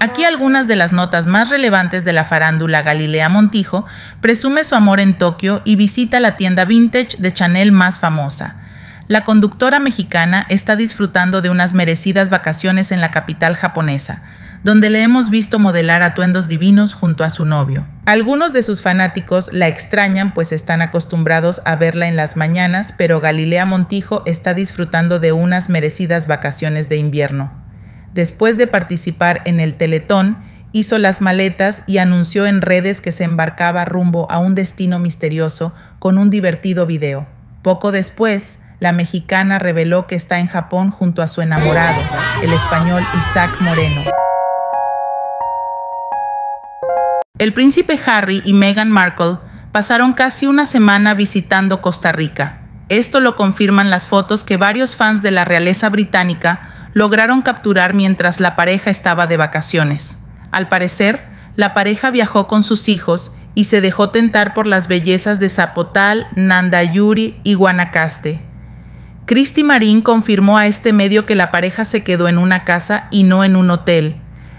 Aquí algunas de las notas más relevantes de la farándula Galilea Montijo presume su amor en Tokio y visita la tienda vintage de Chanel más famosa. La conductora mexicana está disfrutando de unas merecidas vacaciones en la capital japonesa, donde le hemos visto modelar atuendos divinos junto a su novio. Algunos de sus fanáticos la extrañan pues están acostumbrados a verla en las mañanas, pero Galilea Montijo está disfrutando de unas merecidas vacaciones de invierno después de participar en el Teletón, hizo las maletas y anunció en redes que se embarcaba rumbo a un destino misterioso con un divertido video. Poco después, la mexicana reveló que está en Japón junto a su enamorado, el español Isaac Moreno. El príncipe Harry y Meghan Markle pasaron casi una semana visitando Costa Rica. Esto lo confirman las fotos que varios fans de la realeza británica lograron capturar mientras la pareja estaba de vacaciones. Al parecer, la pareja viajó con sus hijos y se dejó tentar por las bellezas de Zapotal, Nandayuri y Guanacaste. Cristi Marín confirmó a este medio que la pareja se quedó en una casa y no en un hotel.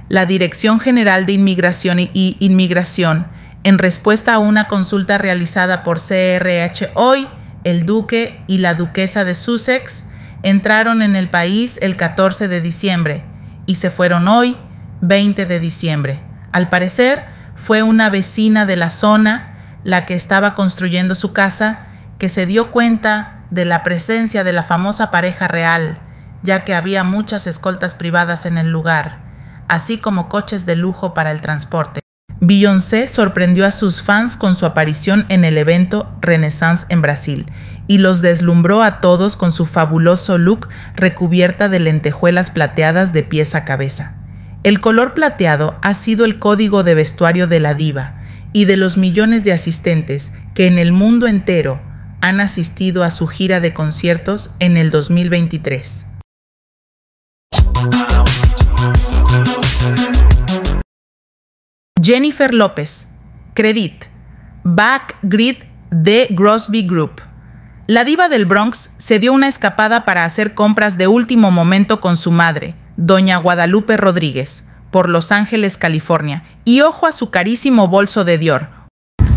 La Dirección General de Inmigración y Inmigración, en respuesta a una consulta realizada por CRH Hoy, el Duque y la Duquesa de Sussex, entraron en el país el 14 de diciembre y se fueron hoy, 20 de diciembre. Al parecer, fue una vecina de la zona la que estaba construyendo su casa que se dio cuenta de la presencia de la famosa pareja real, ya que había muchas escoltas privadas en el lugar, así como coches de lujo para el transporte. Beyoncé sorprendió a sus fans con su aparición en el evento Renaissance en Brasil y los deslumbró a todos con su fabuloso look recubierta de lentejuelas plateadas de pies a cabeza. El color plateado ha sido el código de vestuario de la diva y de los millones de asistentes que en el mundo entero han asistido a su gira de conciertos en el 2023. Jennifer López, Credit, Back Grid de Grosby Group. La diva del Bronx se dio una escapada para hacer compras de último momento con su madre, doña Guadalupe Rodríguez, por Los Ángeles, California, y ojo a su carísimo bolso de Dior.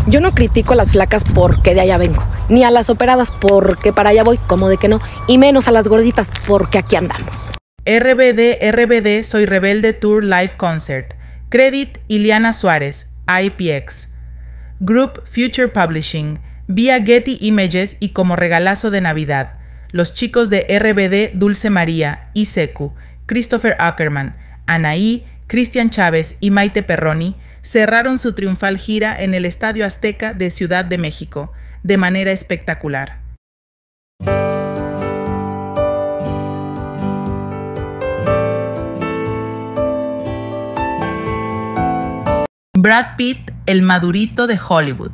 Yo no critico a las flacas porque de allá vengo, ni a las operadas porque para allá voy, como de que no, y menos a las gorditas porque aquí andamos. RBD, RBD, soy Rebelde Tour Live Concert Credit Iliana Suárez, IPX. Group Future Publishing, vía Getty Images y como regalazo de Navidad. Los chicos de RBD Dulce María, Isecu, Christopher Ackerman, Anaí, Cristian Chávez y Maite Perroni cerraron su triunfal gira en el Estadio Azteca de Ciudad de México, de manera espectacular. Brad Pitt, el madurito de Hollywood.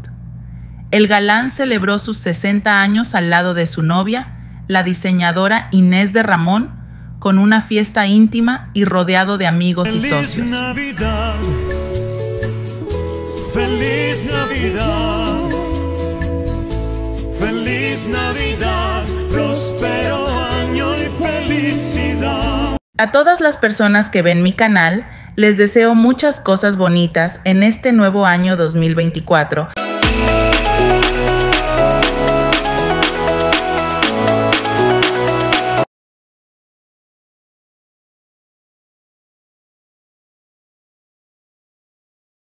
El galán celebró sus 60 años al lado de su novia, la diseñadora Inés de Ramón, con una fiesta íntima y rodeado de amigos y socios. Navidad, feliz Navidad, feliz Navidad, prospero año y felicidad. A todas las personas que ven mi canal, les deseo muchas cosas bonitas en este nuevo año 2024.